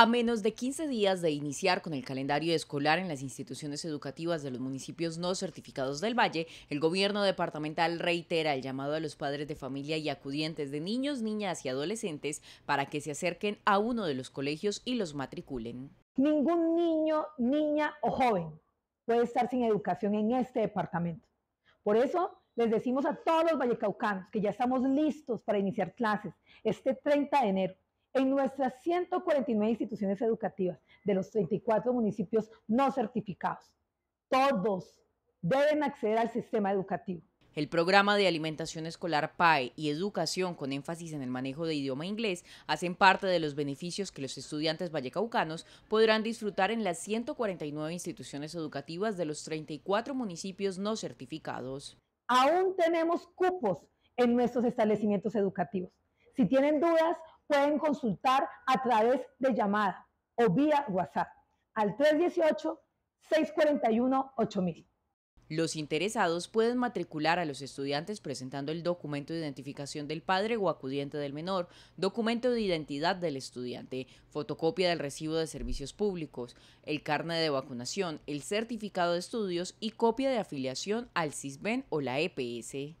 A menos de 15 días de iniciar con el calendario escolar en las instituciones educativas de los municipios no certificados del Valle, el gobierno departamental reitera el llamado a los padres de familia y acudientes de niños, niñas y adolescentes para que se acerquen a uno de los colegios y los matriculen. Ningún niño, niña o joven puede estar sin educación en este departamento. Por eso les decimos a todos los vallecaucanos que ya estamos listos para iniciar clases este 30 de enero en nuestras 149 instituciones educativas de los 34 municipios no certificados. Todos deben acceder al sistema educativo. El programa de alimentación escolar PAE y educación con énfasis en el manejo de idioma inglés hacen parte de los beneficios que los estudiantes vallecaucanos podrán disfrutar en las 149 instituciones educativas de los 34 municipios no certificados. Aún tenemos cupos en nuestros establecimientos educativos. Si tienen dudas pueden consultar a través de llamada o vía WhatsApp al 318-641-8000. Los interesados pueden matricular a los estudiantes presentando el documento de identificación del padre o acudiente del menor, documento de identidad del estudiante, fotocopia del recibo de servicios públicos, el carnet de vacunación, el certificado de estudios y copia de afiliación al CISBEN o la EPS.